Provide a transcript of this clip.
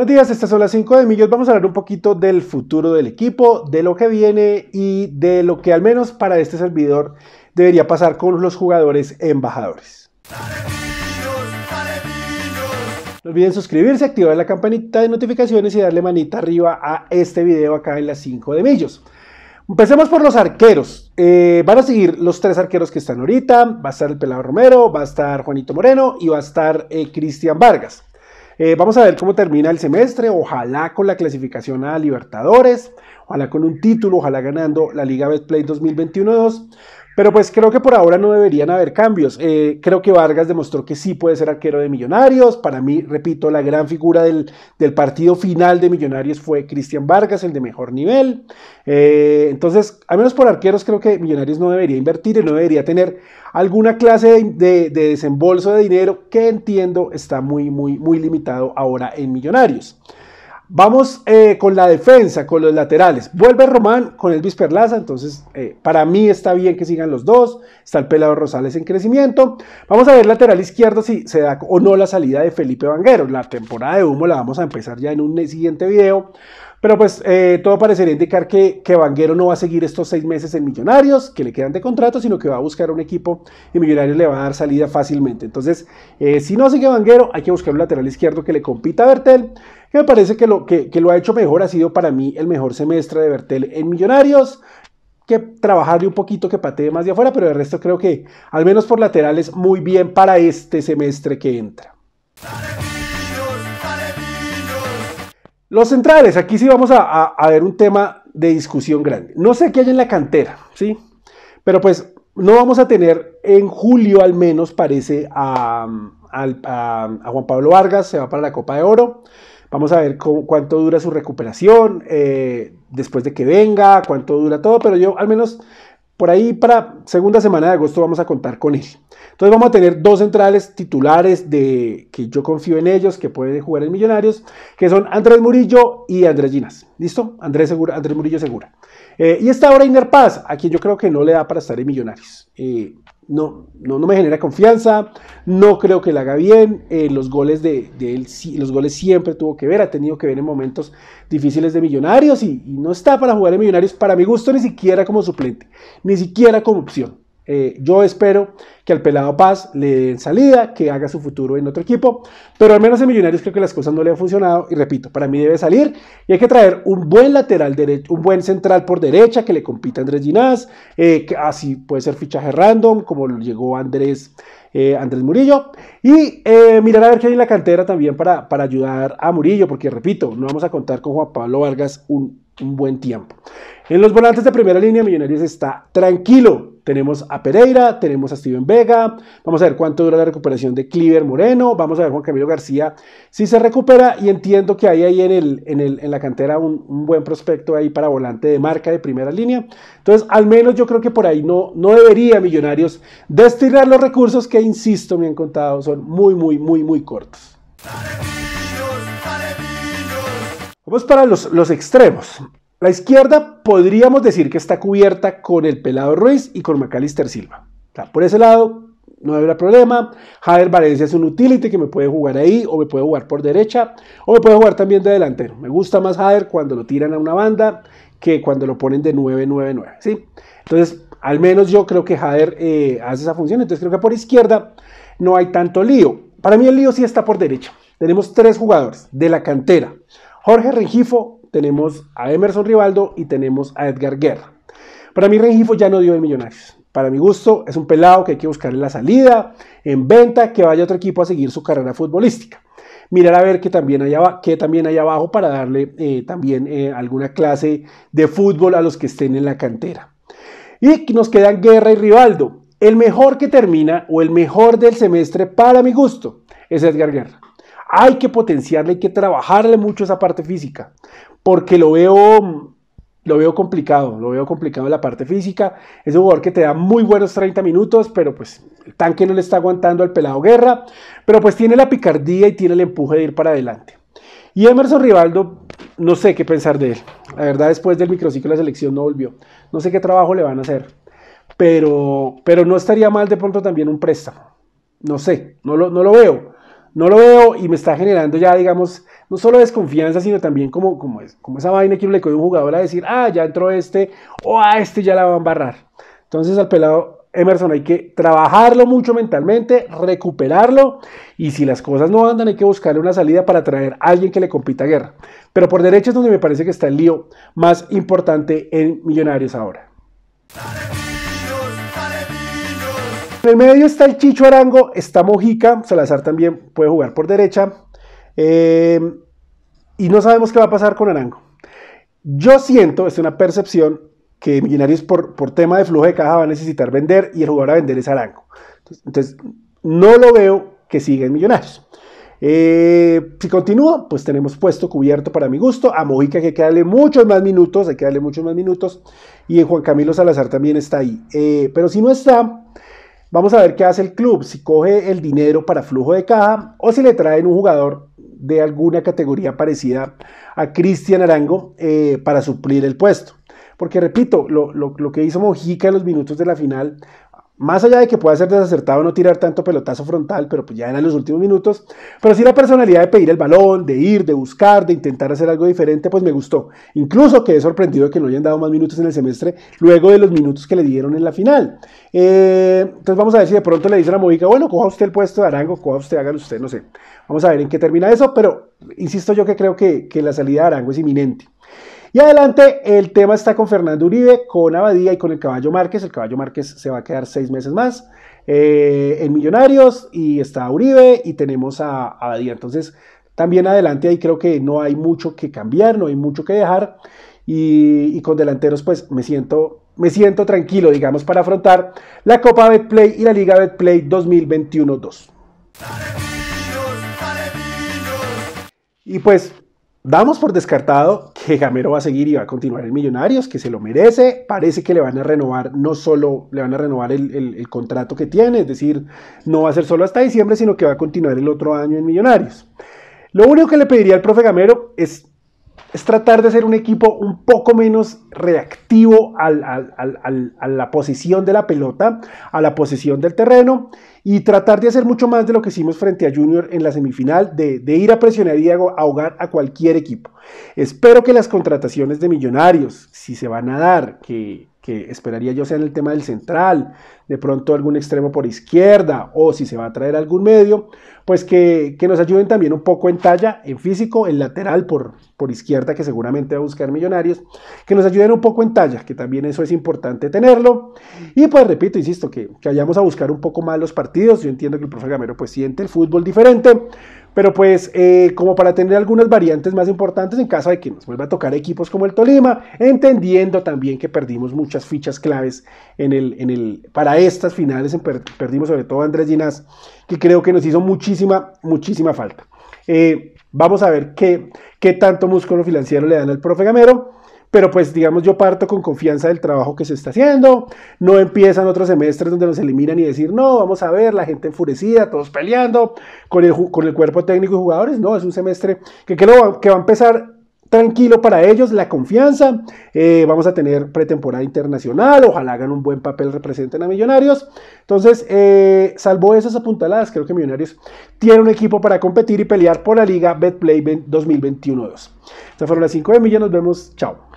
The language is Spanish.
Buenos días, estas son las 5 de Millos. Vamos a hablar un poquito del futuro del equipo, de lo que viene y de lo que al menos para este servidor debería pasar con los jugadores embajadores. No olviden suscribirse, activar la campanita de notificaciones y darle manita arriba a este video acá en las 5 de Millos. Empecemos por los arqueros. Eh, van a seguir los tres arqueros que están ahorita. Va a estar el Pelado Romero, va a estar Juanito Moreno y va a estar eh, Cristian Vargas. Eh, vamos a ver cómo termina el semestre, ojalá con la clasificación a Libertadores, ojalá con un título, ojalá ganando la Liga Betplay 2021-2. Pero pues creo que por ahora no deberían haber cambios. Eh, creo que Vargas demostró que sí puede ser arquero de Millonarios. Para mí, repito, la gran figura del, partido final de Millonarios fue Cristian Vargas, el de mejor nivel. Eh, entonces, al menos por arqueros, creo que Millonarios no debería invertir y no debería tener alguna clase de, de desembolso de dinero que entiendo está muy, muy, muy limitado ahora en Millonarios. Vamos eh, con la defensa, con los laterales. Vuelve Román con Elvis Perlaza, entonces eh, para mí está bien que sigan los dos. Está el pelado Rosales en crecimiento. Vamos a ver lateral izquierdo si se da o no la salida de Felipe Vanguero. La temporada de humo la vamos a empezar ya en un siguiente video. Pero pues eh, todo parecería indicar que, que Vanguero no va a seguir estos seis meses en Millonarios, que le quedan de contrato, sino que va a buscar un equipo y Millonarios le va a dar salida fácilmente. Entonces, si no sigue Vanguero, hay que buscar un lateral izquierdo que le compita a Bertel me parece que lo, que, lo ha hecho mejor, ha sido para mí el mejor semestre de Bertel en Millonarios que trabajarle un poquito que patee más de afuera, pero el resto creo que, al menos por laterales, muy bien para este semestre que entra. Los centrales, aquí sí vamos a, ver un tema de discusión grande. No sé qué hay en la cantera, ¿sí? Pero pues no vamos a tener en julio al menos, parece, a, a Juan Pablo Vargas, se va para la Copa de Oro. Vamos a ver cuánto dura su recuperación eh, después de que venga, cuánto dura todo, pero yo al menos por ahí para segunda semana de agosto vamos a contar con él. Entonces vamos a tener dos centrales titulares de que yo confío en ellos, que pueden jugar en Millonarios, que son Andrés Murillo y Andrés Ginas. ¿Listo? Andrés, segura, Andrés Murillo segura. Eh, y está ahora Iner Paz, a quien yo creo que no le da para estar en Millonarios. Eh, no, no, me genera confianza, no creo que la haga bien, eh, los, goles de, él, los goles siempre tuvo que ver, ha tenido que ver en momentos difíciles de Millonarios y no está para jugar en Millonarios, para mi gusto, ni siquiera como suplente, ni siquiera como opción. Eh, yo espero que al Pelado Paz le den salida, que haga su futuro en otro equipo, pero al menos en Millonarios creo que las cosas no le han funcionado y repito, para mí debe salir y hay que traer un buen lateral derecho, un buen central por derecha que le compita Andrés Ginás, eh, así ah, puede ser fichaje random como llegó Andrés. Eh, Andrés Murillo. Y mirar a ver qué hay en la cantera también para, para, ayudar a Murillo, porque repito, no vamos a contar con Juan Pablo Vargas un, un buen tiempo. En los volantes de primera línea, Millonarios está tranquilo tenemos a Pereira, tenemos a Steven Vega, vamos a ver cuánto dura la recuperación de Cliver Moreno, vamos a ver Juan Camilo García si se recupera y entiendo que hay ahí en, el, en, el, en la cantera un, un, buen prospecto ahí para volante de marca de primera línea. Entonces, al menos yo creo que por ahí no, no debería Millonarios destinar los recursos que, insisto, me han contado, son muy, muy, muy, muy cortos. Vamos para los, los extremos. La izquierda podríamos decir que está cubierta con el pelado Ruiz y con Macalister Silva. por ese lado no habrá problema. Jader Valencia es un utility que me puede jugar ahí o me puede jugar por derecha o me puede jugar también de delantero. Me gusta más Jader cuando lo tiran a una banda que cuando lo ponen de 9-9-9. ¿sí? Entonces, al menos yo creo que Jader eh, hace esa función. Entonces creo que por izquierda no hay tanto lío. Para mí el lío sí está por derecha. Tenemos tres jugadores de la cantera. Jorge Rengifo, tenemos a Emerson Rivaldo y tenemos a Edgar Guerra. Para mí Regifo ya no dio de Millonarios. Para mi gusto es un pelado que hay que buscarle la salida, en venta, que vaya otro equipo a seguir su carrera futbolística. Mirar a ver qué también hay, que también hay abajo para darle eh, también eh, alguna clase de fútbol a los que estén en la cantera. Y nos quedan Guerra y Rivaldo. El mejor que termina o el mejor del semestre para mi gusto es Edgar Guerra hay que potenciarle, hay que trabajarle mucho esa parte física, porque lo veo, lo veo complicado, lo veo complicado la parte física. Es un jugador que te da muy buenos 30 minutos, pero pues el tanque no le está aguantando al pelado guerra, pero pues tiene la picardía y tiene el empuje de ir para adelante. Y Emerson Rivaldo, no sé qué pensar de él. La verdad, después del microciclo de la selección no volvió. No sé qué trabajo le van a hacer. Pero, pero no estaría mal de pronto también un préstamo. No sé, no lo, no lo veo no lo veo y me está generando ya, digamos, no solo desconfianza, sino también como, como, es, como esa vaina que le coge un jugador a decir, ah, ya entró este, o a ah, este ya la van a barrar. Entonces al pelado Emerson hay que trabajarlo mucho mentalmente, recuperarlo y si las cosas no andan hay que buscarle una salida para traer a alguien que le compita guerra. Pero por derecho es donde me parece que está el lío más importante en Millonarios ahora. En medio está el Chicho Arango, está Mojica, Salazar también puede jugar por derecha. Em, y no sabemos qué va a pasar con Arango. Yo siento, es una percepción, que Millonarios por, por tema de flujo de caja va a necesitar vender y el jugador a vender es Arango. Entonces, no lo veo que siga en Millonarios. Eh, si continúo, pues tenemos puesto cubierto para mi gusto. A Mojica hay que darle muchos más minutos, hay que darle muchos más minutos. Y en Juan Camilo Salazar también está ahí. Eh, pero si no está, Vamos a ver qué hace el club, si coge el dinero para flujo de caja o si le traen un jugador de alguna categoría parecida a Cristian Arango eh, para suplir el puesto. Porque repito, lo, lo, que hizo Mojica en los minutos de la final más allá de que pueda ser desacertado no tirar tanto pelotazo frontal, pero pues ya eran los últimos minutos. Pero sí la personalidad de pedir el balón, de ir, de buscar, de intentar hacer algo diferente, pues me gustó. Incluso quedé sorprendido de que no hayan dado más minutos en el semestre luego de los minutos que le dieron en la final. Eh, entonces vamos a ver si de pronto le dicen a Mojica, bueno, coja usted el puesto de Arango, coja usted, hágalo usted, no sé. Vamos a ver en qué termina eso, pero insisto yo que creo que, que la salida de Arango es inminente. Y adelante, el tema está con Fernando Uribe, con Abadía y con el Caballo Márquez. El Caballo Márquez se va a quedar seis meses más eh, en Millonarios y está Uribe y tenemos a, Abadía. Entonces, también adelante ahí creo que no hay mucho que cambiar, no hay mucho que dejar. Y, con delanteros pues me siento, me siento tranquilo, digamos, para afrontar la Copa Betplay y la Liga Betplay 2021-2. Y pues Damos por descartado que Gamero va a seguir y va a continuar en Millonarios, que se lo merece. Parece que le van a renovar, no solo le van a renovar el, el, contrato que tiene, es decir, no va a ser solo hasta diciembre, sino que va a continuar el otro año en Millonarios. Lo único que le pediría al profe Gamero es es tratar de hacer un equipo un poco menos reactivo a la posición de la pelota, a la posición del terreno y tratar de hacer mucho más de lo que hicimos frente a Junior en la semifinal, de, ir a presionar y ahogar a cualquier equipo. Espero que las contrataciones de millonarios, si se van a dar, que que esperaría yo sea en el tema del central, de pronto algún extremo por izquierda o si se va a traer algún medio, pues que, nos ayuden también un poco en talla, en físico, en lateral por, por izquierda que seguramente va a buscar Millonarios, que nos ayuden un poco en talla, que también eso es importante tenerlo. Y pues repito, insisto, que, que vayamos a buscar un poco más los partidos, yo entiendo que el profesor Gamero pues siente el fútbol diferente, pero pues eh, como para tener algunas variantes más importantes en caso de que nos vuelva a tocar equipos como el Tolima, entendiendo también que perdimos muchas fichas claves para estas finales, perdimos sobre todo a Andrés Ginás, que creo que nos hizo muchísima, muchísima falta. Eh, vamos a ver qué, qué tanto músculo financiero le dan al profe Gamero pero pues digamos yo parto con confianza del trabajo que se está haciendo, no empiezan otros semestres donde nos eliminan y decir, no, vamos a ver, la gente enfurecida, todos peleando con el, con el cuerpo técnico y jugadores, no, es un semestre que, creo que va a empezar tranquilo para ellos, la confianza. Eh, vamos a tener pretemporada internacional, ojalá hagan un buen papel, representen a Millonarios. Entonces, eh, salvo esas apuntaladas, creo que Millonarios tiene un equipo para competir y pelear por la Liga Betplay 2021-2. Esta fueron las 5 de Millonarios, nos vemos, chao.